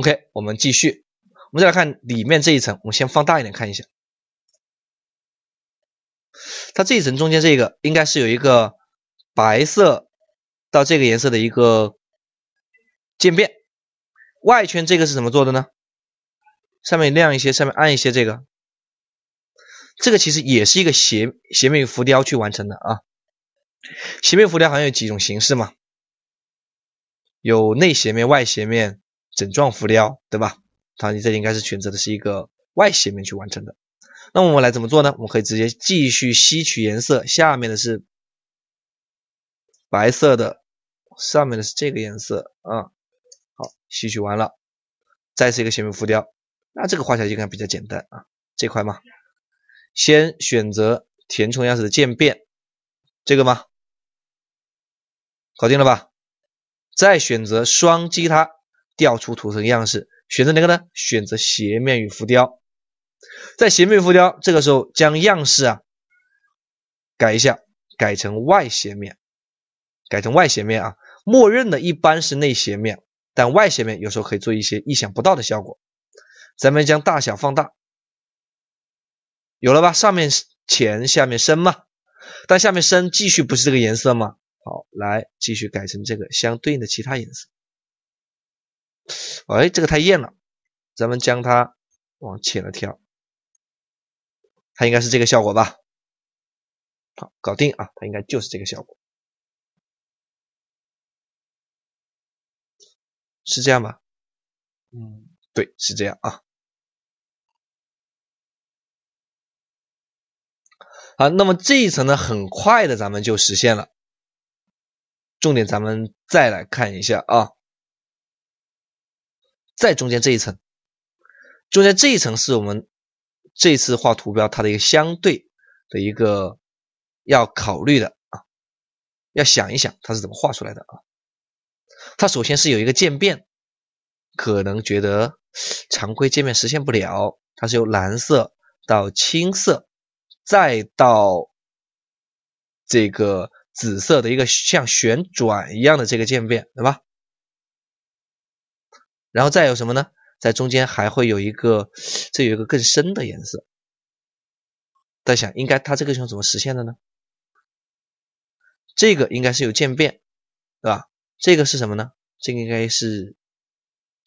OK，我们继续，我们再来看里面这一层，我们先放大一点看一下，它这一层中间这个应该是有一个白色到这个颜色的一个渐变，外圈这个是怎么做的呢？上面亮一些，上面暗一些，这个这个其实也是一个斜斜面浮雕去完成的啊，斜面浮雕好像有几种形式嘛，有内斜面、外斜面。整状浮雕，对吧？它你这里应该是选择的是一个外斜面去完成的。那我们来怎么做呢？我们可以直接继续吸取颜色，下面的是白色的，上面的是这个颜色啊。好，吸取完了，再是一个斜面浮雕。那这个画起来应该比较简单啊，这块嘛。先选择填充样式的渐变，这个吗？搞定了吧？再选择双击它。调出图层样式，选择哪个呢？选择斜面与浮雕。在斜面浮雕，这个时候将样式啊改一下，改成外斜面，改成外斜面啊。默认的一般是内斜面，但外斜面有时候可以做一些意想不到的效果。咱们将大小放大，有了吧？上面浅，下面深嘛？但下面深，继续不是这个颜色吗？好，来继续改成这个相对应的其他颜色。哎，这个太艳了，咱们将它往浅了调，它应该是这个效果吧？好，搞定啊，它应该就是这个效果，是这样吧？嗯，对，是这样啊。好，那么这一层呢，很快的，咱们就实现了。重点，咱们再来看一下啊。在中间这一层，中间这一层是我们这次画图标它的一个相对的一个要考虑的啊，要想一想它是怎么画出来的啊。它首先是有一个渐变，可能觉得常规界面实现不了，它是由蓝色到青色，再到这个紫色的一个像旋转一样的这个渐变，对吧？然后再有什么呢？在中间还会有一个，这有一个更深的颜色。在想，应该它这个地方怎么实现的呢？这个应该是有渐变，对吧？这个是什么呢？这个应该是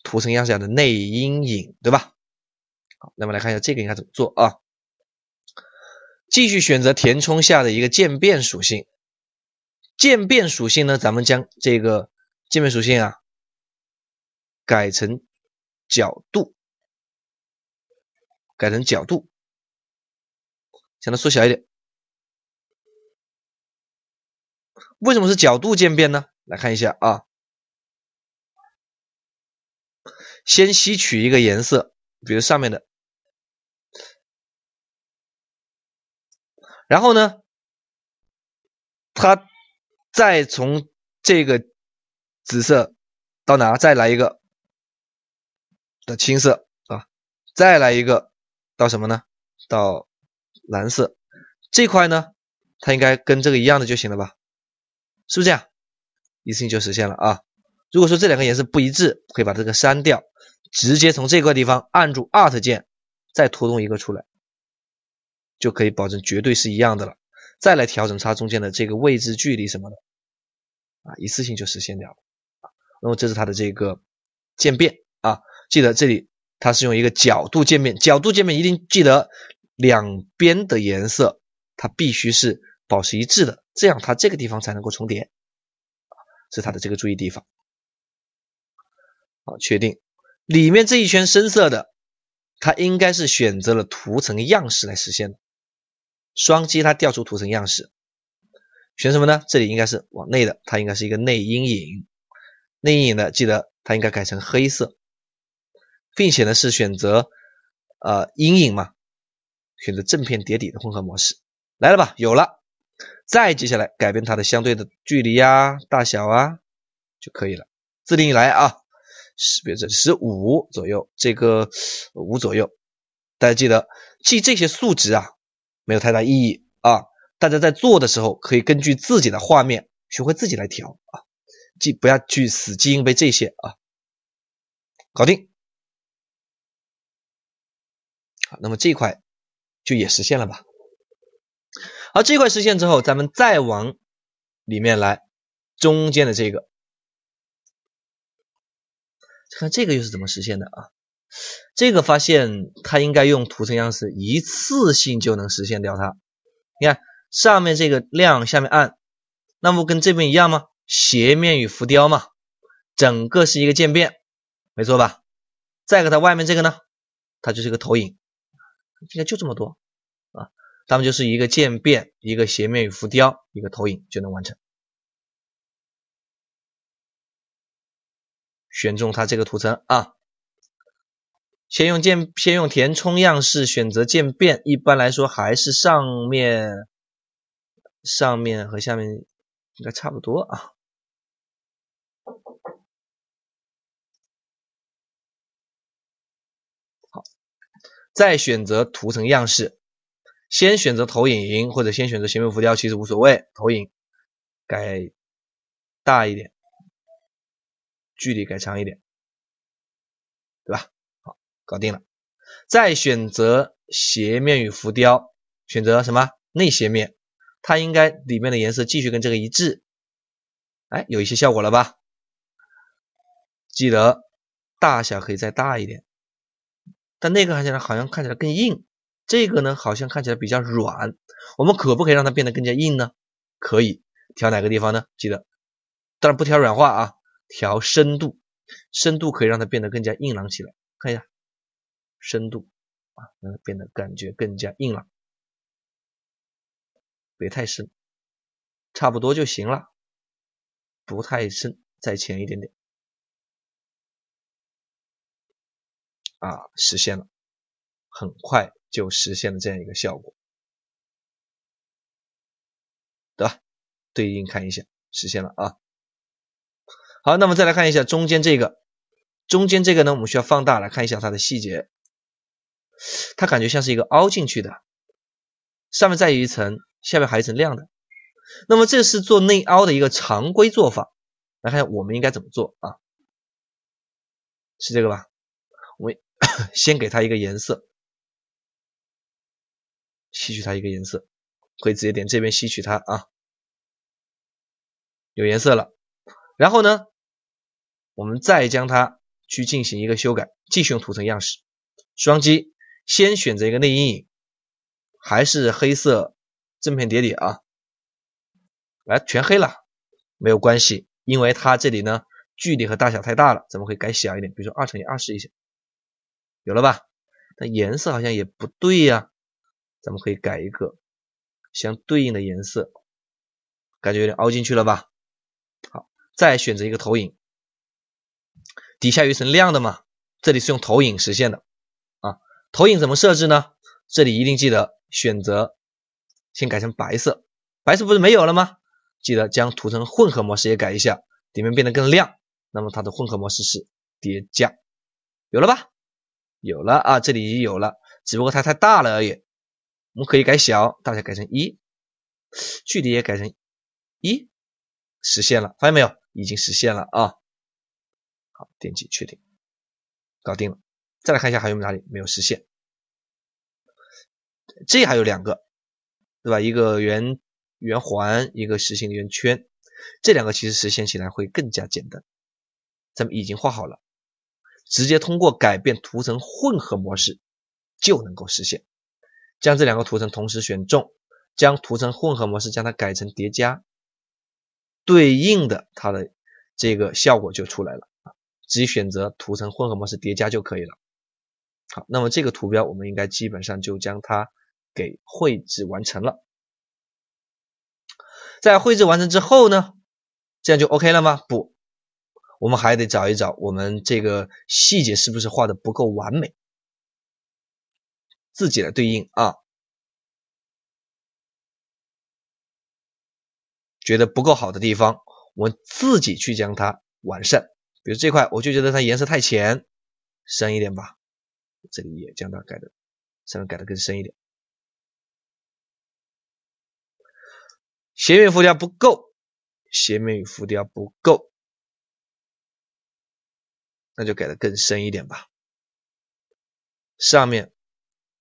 图层样式的内阴影，对吧？好，那么来看一下这个应该怎么做啊？继续选择填充下的一个渐变属性，渐变属性呢，咱们将这个渐变属性啊。改成角度，改成角度，将它缩小一点。为什么是角度渐变呢？来看一下啊，先吸取一个颜色，比如上面的，然后呢，它再从这个紫色到哪，再来一个。的青色啊，再来一个到什么呢？到蓝色这块呢，它应该跟这个一样的就行了吧？是不是这样？一次性就实现了啊！如果说这两个颜色不一致，可以把这个删掉，直接从这块地方按住 Alt 键，再拖动一个出来，就可以保证绝对是一样的了。再来调整它中间的这个位置距离什么的啊，一次性就实现掉了啊。那么这是它的这个渐变啊。记得这里它是用一个角度界面，角度界面一定记得两边的颜色它必须是保持一致的，这样它这个地方才能够重叠，是它的这个注意地方。好，确定里面这一圈深色的，它应该是选择了图层样式来实现的。双击它调出图层样式，选什么呢？这里应该是往内的，它应该是一个内阴影。内阴影的记得它应该改成黑色。并且呢是选择，呃阴影嘛，选择正片叠底的混合模式来了吧，有了，再接下来改变它的相对的距离啊、大小啊就可以了。自定义来啊，识别这十五左右，这个五左右，大家记得记这些数值啊，没有太大意义啊。大家在做的时候可以根据自己的画面学会自己来调啊，记不要去死记硬背这些啊，搞定。那么这块就也实现了吧。好，这块实现之后，咱们再往里面来，中间的这个，看这个又是怎么实现的啊？这个发现它应该用图层样式一次性就能实现掉它。你看上面这个亮，下面暗，那不跟这边一样吗？斜面与浮雕嘛，整个是一个渐变，没错吧？再给它外面这个呢，它就是个投影。应该就这么多啊，它们就是一个渐变，一个斜面与浮雕，一个投影就能完成。选中它这个图层啊，先用渐，先用填充样式选择渐变。一般来说，还是上面、上面和下面应该差不多啊。再选择图层样式，先选择投影或者先选择斜面浮雕其实无所谓，投影改大一点，距离改长一点，对吧？好，搞定了。再选择斜面与浮雕，选择什么内斜面？它应该里面的颜色继续跟这个一致。哎，有一些效果了吧？记得大小可以再大一点。但那个看起来好像看起来更硬，这个呢好像看起来比较软。我们可不可以让它变得更加硬呢？可以，调哪个地方呢？记得，当然不调软化啊，调深度，深度可以让它变得更加硬朗起来。看一下深度啊，让它变得感觉更加硬朗，别太深，差不多就行了，不太深，再浅一点点。啊，实现了，很快就实现了这样一个效果，对吧？对应看一下，实现了啊。好，那么再来看一下中间这个，中间这个呢，我们需要放大来看一下它的细节，它感觉像是一个凹进去的，上面再有一层，下面还有一层亮的。那么这是做内凹的一个常规做法，来看下我们应该怎么做啊？是这个吧？我。先给它一个颜色，吸取它一个颜色，可以直接点这边吸取它啊，有颜色了。然后呢，我们再将它去进行一个修改，继续用图层样式，双击，先选择一个内阴影，还是黑色，正片叠底啊。来，全黑了，没有关系，因为它这里呢距离和大小太大了，咱们可以改小一点，比如说二乘以二十一下。有了吧，但颜色好像也不对呀，咱们可以改一个相对应的颜色，感觉有点凹进去了吧？好，再选择一个投影，底下有一层亮的嘛，这里是用投影实现的啊。投影怎么设置呢？这里一定记得选择，先改成白色，白色不是没有了吗？记得将图层混合模式也改一下，里面变得更亮，那么它的混合模式是叠加，有了吧？有了啊，这里已经有了，只不过它太大了而已，我们可以改小，大小改成一，距离也改成一，实现了，发现没有？已经实现了啊，好，点击确定，搞定了。再来看一下还有没有哪里没有实现，这还有两个，对吧？一个圆圆环，一个实心圆圈，这两个其实实现起来会更加简单，咱们已经画好了。直接通过改变图层混合模式就能够实现，将这两个图层同时选中，将图层混合模式将它改成叠加，对应的它的这个效果就出来了。直接选择图层混合模式叠加就可以了。好，那么这个图标我们应该基本上就将它给绘制完成了。在绘制完成之后呢，这样就 OK 了吗？不。我们还得找一找，我们这个细节是不是画的不够完美？自己来对应啊，觉得不够好的地方，我们自己去将它完善。比如这块，我就觉得它颜色太浅，深一点吧。这里也将它改的，稍微改的更深一点。斜面浮雕不够，斜面与浮雕不够。那就改的更深一点吧，上面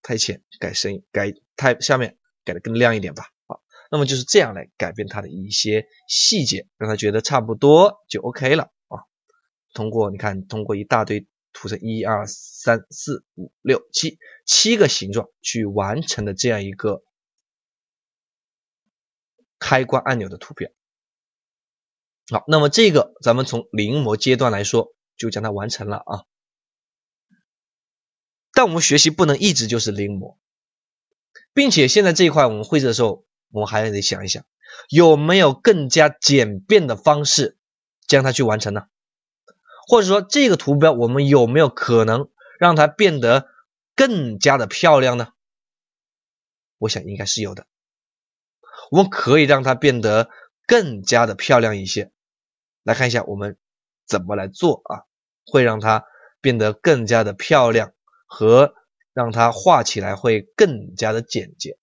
太浅，改深改太下面改的更亮一点吧。好，那么就是这样来改变它的一些细节，让它觉得差不多就 OK 了啊。通过你看，通过一大堆图层，一二三四五六七七个形状去完成的这样一个开关按钮的图标。好，那么这个咱们从临摹阶段来说。就将它完成了啊！但我们学习不能一直就是临摹，并且现在这一块我们绘制的时候，我们还得想一想，有没有更加简便的方式将它去完成呢？或者说这个图标我们有没有可能让它变得更加的漂亮呢？我想应该是有的，我们可以让它变得更加的漂亮一些。来看一下我们。怎么来做啊？会让它变得更加的漂亮，和让它画起来会更加的简洁。